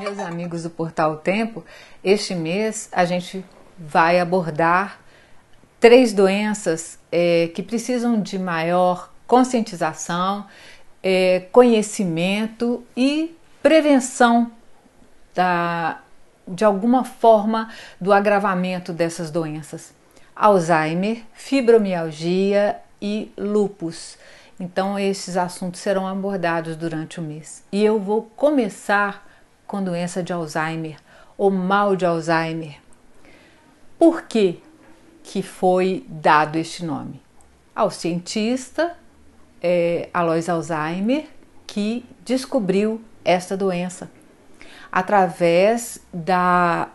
meus amigos do Portal Tempo, este mês a gente vai abordar três doenças é, que precisam de maior conscientização, é, conhecimento e prevenção da, de alguma forma do agravamento dessas doenças: Alzheimer, fibromialgia e lupus. Então, esses assuntos serão abordados durante o mês. E eu vou começar com doença de Alzheimer ou mal de Alzheimer. Por que, que foi dado este nome? Ao cientista é, Alois Alzheimer, que descobriu esta doença através da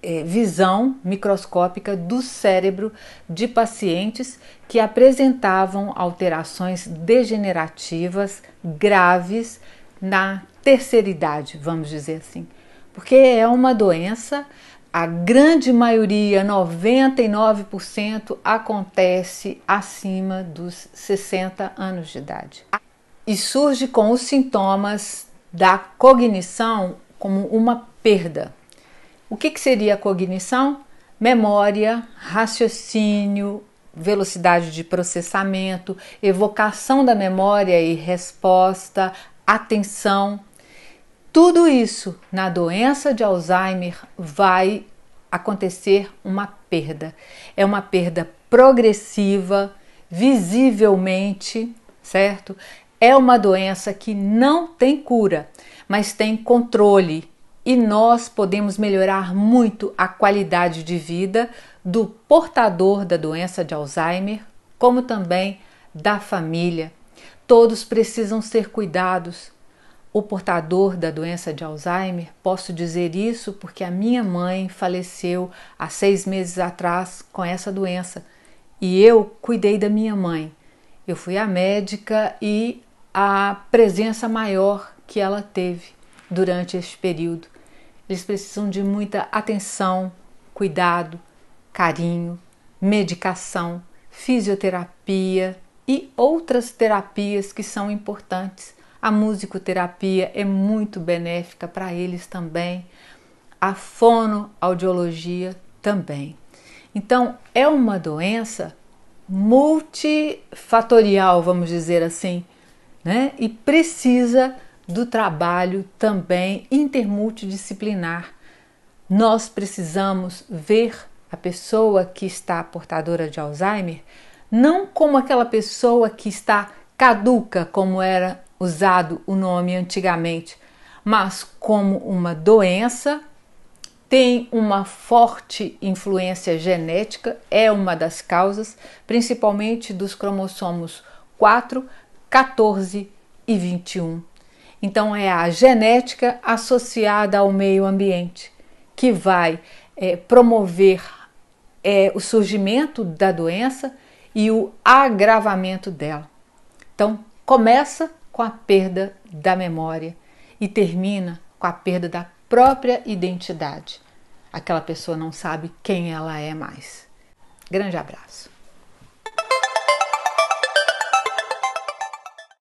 é, visão microscópica do cérebro de pacientes que apresentavam alterações degenerativas graves na terceira idade, vamos dizer assim. Porque é uma doença, a grande maioria, 99%, acontece acima dos 60 anos de idade. E surge com os sintomas da cognição como uma perda. O que, que seria a cognição? Memória, raciocínio, velocidade de processamento, evocação da memória e resposta, atenção. Tudo isso na doença de Alzheimer vai acontecer uma perda. É uma perda progressiva, visivelmente, certo? É uma doença que não tem cura, mas tem controle e nós podemos melhorar muito a qualidade de vida do portador da doença de Alzheimer, como também da família. Todos precisam ser cuidados. O portador da doença de Alzheimer, posso dizer isso porque a minha mãe faleceu há seis meses atrás com essa doença e eu cuidei da minha mãe. Eu fui a médica e a presença maior que ela teve durante este período. Eles precisam de muita atenção, cuidado, carinho, medicação, fisioterapia, e outras terapias que são importantes. A musicoterapia é muito benéfica para eles também, a fonoaudiologia também. Então, é uma doença multifatorial, vamos dizer assim, né? E precisa do trabalho também intermultidisciplinar. Nós precisamos ver a pessoa que está portadora de Alzheimer não como aquela pessoa que está caduca, como era usado o nome antigamente, mas como uma doença, tem uma forte influência genética, é uma das causas, principalmente dos cromossomos 4, 14 e 21. Então, é a genética associada ao meio ambiente que vai é, promover é, o surgimento da doença e o agravamento dela. Então, começa com a perda da memória e termina com a perda da própria identidade. Aquela pessoa não sabe quem ela é mais. Grande abraço.